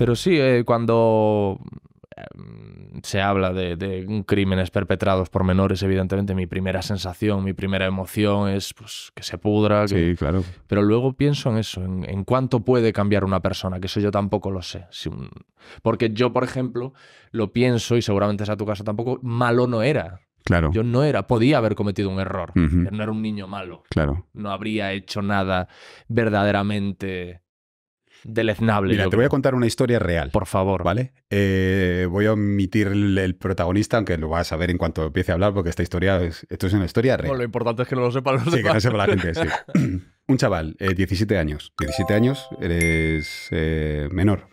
Pero sí, eh, cuando mm, se habla de, crímenes perpetrados por menores, evidentemente mi primera sensación, mi primera emoción es pues, que se pudra. Sí, claro. Pero luego pienso en eso, en, cuánto puede cambiar una persona, que eso yo tampoco lo sé. Porque yo, por ejemplo, lo pienso, y seguramente sea tu caso tampoco, malo no era. Claro. Yo no era, podía haber cometido un error. No era un niño malo. Claro. No habría hecho nada verdaderamente deleznable. Mira, te voy a contar una historia real. Por favor. ¿Vale? Eh, voy a omitir el, protagonista, aunque lo vas a ver en cuanto empiece a hablar, porque esta historia, es, esto es una historia real. lo importante es que no lo sepa, los Sí, que sepa la gente, sí. Un chaval, 17 eh, años. 17 años, eres eh, menor.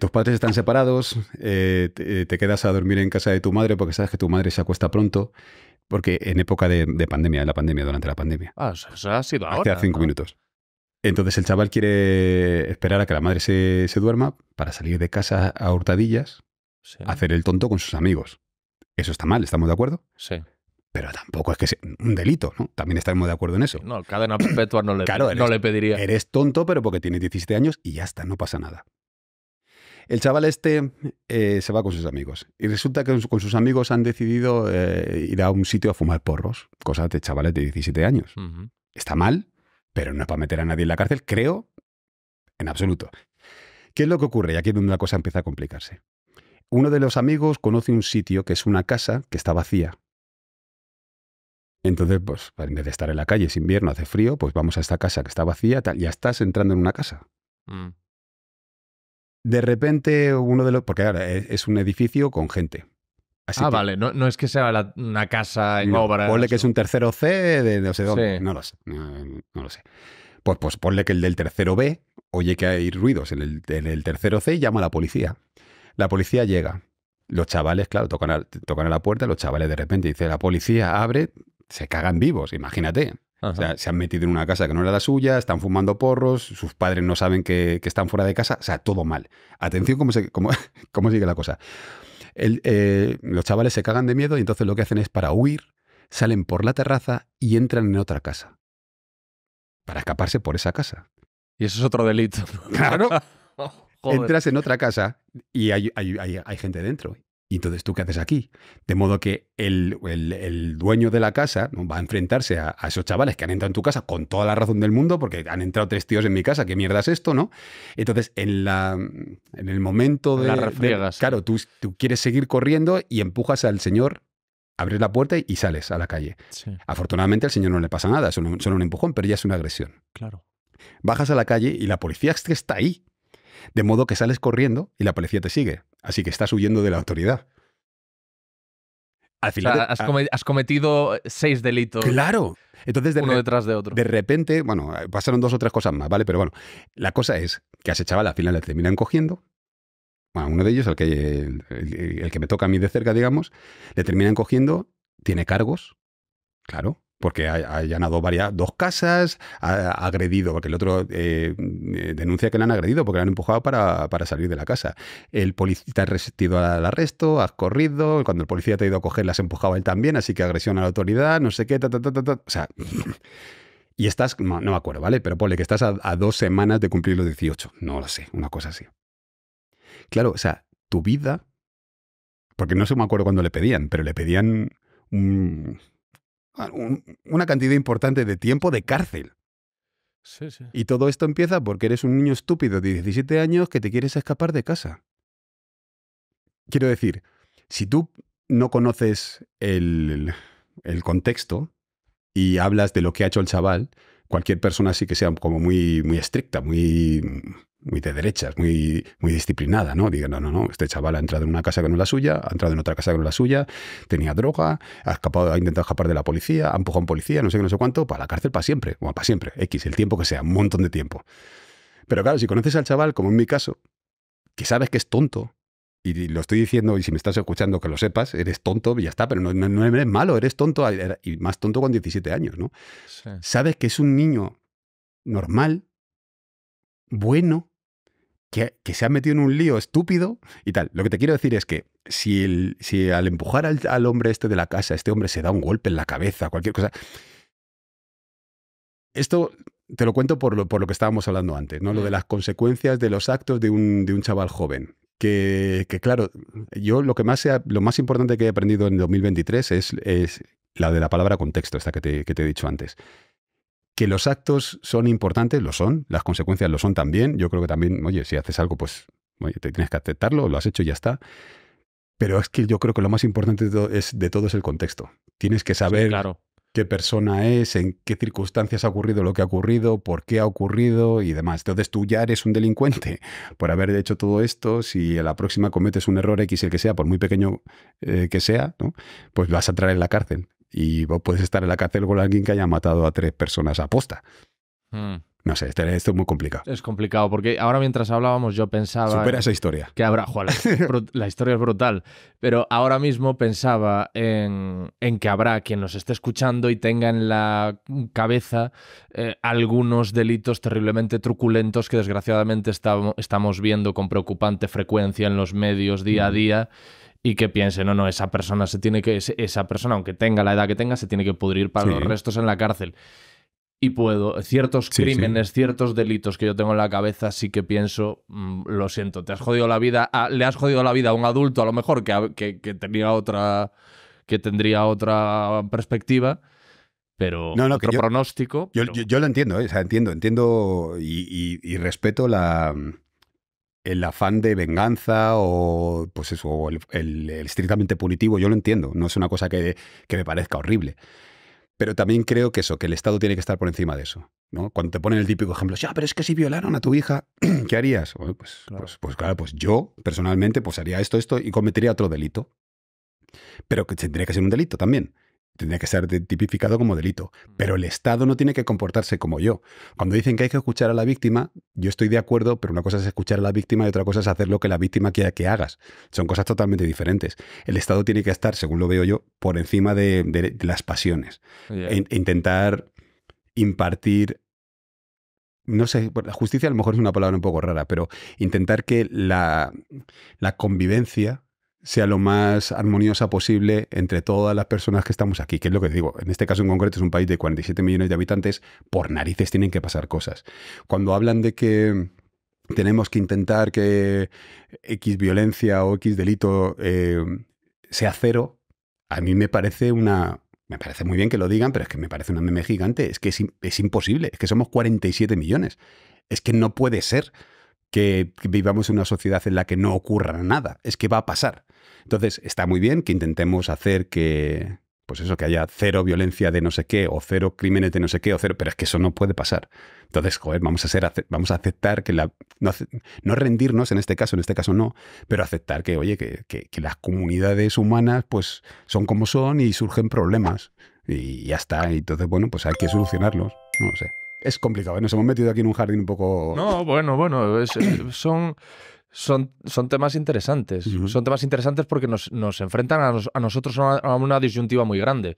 tus padres están separados, te, quedas a dormir en casa de tu madre porque sabes que tu madre se acuesta pronto, porque en época de, pandemia, en la pandemia, durante la pandemia. Ah, o ha sido ahora. Hace cinco minutos. Entonces el chaval quiere esperar a que la madre se, duerma para salir de casa a hurtadillas, hacer el tonto con sus amigos. Eso está mal, ¿estamos de acuerdo? Sí. Pero tampoco es que sea un delito, ¿no? También estamos de acuerdo en eso. No, no, cadena perpetua no le, no le pediría. Eres tonto, pero porque tienes 17 años y ya está, no pasa nada. El chaval este eh, se va con sus amigos y resulta que con sus amigos han decidido eh, ir a un sitio a fumar porros, cosa de chavales de 17 años. ¿Está mal? pero no es para meter a nadie en la cárcel, creo, en absoluto. ¿Qué es lo que ocurre? Y aquí es donde la cosa empieza a complicarse. Uno de los amigos conoce un sitio que es una casa que está vacía. Entonces, pues, en vez de estar en la calle, es invierno, hace frío, pues vamos a esta casa que está vacía, tal, ya estás entrando en una casa. Mm. De repente, uno de los. Porque ahora e, es un edificio con gente ah, vale, no, es que sea una casa en obra. Ponle que es un tercero C de no sé dónde. No lo sé. No, lo sé. Pues, pues ponle que el del tercero B oye que hay ruidos en el, tercero C y llama a la policía. La policía llega. Los chavales, claro, tocan a, tocan a la puerta, los chavales de repente dicen, la policía abre, se cagan vivos, imagínate. O sea, se han metido en una casa que no era la suya, están fumando porros, sus padres no saben que, están fuera de casa, o sea, todo mal. Atención cómo, se, cómo, cómo sigue la cosa. Eh, los chavales se cagan de miedo y entonces lo que hacen es para huir, salen por la terraza y entran en otra casa. Para escaparse por esa casa. Y eso es otro delito. Claro. Oh, Entras en otra casa y hay, hay, hay gente dentro. ¿Y entonces tú qué haces aquí? De modo que el, dueño de la casa va a enfrentarse a, esos chavales que han entrado en tu casa con toda la razón del mundo, porque han entrado tres tíos en mi casa, ¿qué mierda es esto, no? Entonces, en, la, en el momento de... la claro, tú, quieres seguir corriendo y empujas al señor abres la puerta y sales a la calle. Afortunadamente al señor no le pasa nada, solo, solo, un empujón, pero ya es una agresión. Claro. Bajas a la calle y la policía está ahí. De modo que sales corriendo y la policía te sigue. Así que estás huyendo de la autoridad. has, cometido seis delitos. Claro. Entonces, de uno detrás de otro. De repente, bueno, pasaron dos o tres cosas más, ¿vale? Pero bueno, la cosa es que a ese chaval al final le terminan cogiendo. Bueno, uno de ellos, el que, el que me toca a mí de cerca, digamos, le terminan cogiendo, tiene cargos, claro porque ha, allanado varias, dos casas, ha, agredido, porque el otro eh, denuncia que le han agredido porque le han empujado para, para salir de la casa. El policía ha resistido al arresto, has corrido, cuando el policía te ha ido a coger, las empujaba él también, así que agresión a la autoridad, no sé qué, ta, ta, ta, ta, o sea... Y estás, no, me acuerdo, ¿vale? Pero ponle que estás a, a dos semanas de cumplir los 18. No lo sé, una cosa así. Claro, o sea, tu vida. Porque no sé, me acuerdo cuando le pedían, pero le pedían un, una cantidad importante de tiempo de cárcel. Y todo esto empieza porque eres un niño estúpido de 17 años que te quieres escapar de casa. Quiero decir, si tú no conoces el, el contexto y hablas de lo que ha hecho el chaval, cualquier persona sí que sea como muy, muy estricta, muy, muy de derechas, muy, muy disciplinada, ¿no? Diga, no, no, no, este chaval ha entrado en una casa que no es la suya, ha entrado en otra casa que no es la suya, tenía droga, ha, escapado, ha intentado escapar de la policía, ha empujado a un policía, no sé qué, no sé cuánto, para la cárcel para siempre, o para siempre, X, el tiempo que sea, un montón de tiempo. Pero claro, si conoces al chaval, como en mi caso, que sabes que es tonto, y lo estoy diciendo, y si me estás escuchando, que lo sepas, eres tonto y ya está, pero no, eres malo, eres tonto y más tonto con 17 años, ¿no? Sabes que es un niño normal, bueno, que, se ha metido en un lío estúpido y tal. Lo que te quiero decir es que si, si al empujar al, hombre este de la casa, este hombre se da un golpe en la cabeza, cualquier cosa. Esto te lo cuento por lo, por lo que estábamos hablando antes, ¿no? Lo mm. de las consecuencias de los actos de un chaval joven que, claro, yo lo que más lo más importante que he aprendido en 2023 es, es la de la palabra contexto, esta que te, he dicho antes. Que los actos son importantes, lo son, las consecuencias lo son también. Yo creo que también, oye, si haces algo, pues oye, te tienes que aceptarlo, lo has hecho y ya está. Pero es que yo creo que lo más importante de todo es, de todo es el contexto. Tienes que saber claro qué persona es, en qué circunstancias ha ocurrido lo que ha ocurrido, por qué ha ocurrido y demás. Entonces tú ya eres un delincuente por haber hecho todo esto. Si a la próxima cometes un error X, el que sea, por muy pequeño eh, que sea, ¿no? pues vas a entrar en la cárcel. Y vos puedes estar en la cárcel con alguien que haya matado a tres personas a posta. Hmm. No sé, este, esto, es muy complicado. Es complicado, porque ahora mientras hablábamos yo pensaba... Supera esa historia. Que habrá, Juan. la historia es brutal, pero ahora mismo pensaba en, que habrá quien nos esté escuchando y tenga en la cabeza eh, algunos delitos terriblemente truculentos que desgraciadamente estamos, viendo con preocupante frecuencia en los medios día a mm. día. y que piense, no, no, esa persona se tiene que, esa persona, aunque tenga la edad que tenga, se tiene que pudrir para los restos en la cárcel y puedo. Ciertos crímenes, ciertos delitos que yo tengo en la cabeza, sí que pienso, mm, lo siento, te has jodido la vida, le has jodido la vida a un adulto a lo mejor que, otra que tendría otra perspectiva, pero no, otro pronóstico. Yo, yo, lo entiendo, eh, entiendo, entiendo y, respeto la, el afán de venganza o pues eso, el, el, estrictamente punitivo, yo lo entiendo, no es una cosa que, que me parezca horrible. Pero también creo que eso, que el Estado tiene que estar por encima de eso. ¿no? Cuando te ponen el típico ejemplo, ya, pero es que si violaron a tu hija, ¿qué harías? Pues, pues, claro. Pues, claro, pues yo personalmente pues haría esto, esto y cometería otro delito. Pero que tendría que ser un delito también tendría que ser tipificado como delito. Mm. Pero el Estado no tiene que comportarse como yo. Cuando dicen que hay que escuchar a la víctima, yo estoy de acuerdo, pero una cosa es escuchar a la víctima y otra cosa es hacer lo que la víctima quiera que hagas. Son cosas totalmente diferentes. El Estado tiene que estar, según lo veo yo, por encima de, las pasiones. intentar impartir no sé, la justicia a lo mejor es una palabra un poco rara, pero intentar que la convivencia sea lo más armoniosa posible entre todas las personas que estamos aquí, que es lo que digo, en este caso en concreto es un país de 47 millones de habitantes, por narices tienen que pasar cosas. Cuando hablan de que tenemos que intentar que X violencia o X delito eh, sea cero, a mí me parece una, me parece muy bien que lo digan, pero es que me parece una meme gigante. Es que es, imposible. Es que somos 47 millones. Es que no puede ser que vivamos en una sociedad en la que no ocurra nada, es que va a pasar. Entonces, está muy bien que intentemos hacer que, pues eso, que haya cero violencia de no sé qué, o cero crímenes de no sé qué, o cero, pero es que eso no puede pasar. Entonces, joder, vamos a, ser, vamos a aceptar que la, no, rendirnos en este caso, en este caso no, pero aceptar que, oye, que, que las comunidades humanas pues son como son y surgen problemas. Y ya está. Y entonces, bueno, pues hay que solucionarlos. No lo sé es complicado. ¿eh? Nos hemos metido aquí en un jardín un poco. No, bueno, bueno. Eh, son. Son, son, temas interesantes. Son temas interesantes porque nos, enfrentan a, nosotros a una disyuntiva muy grande.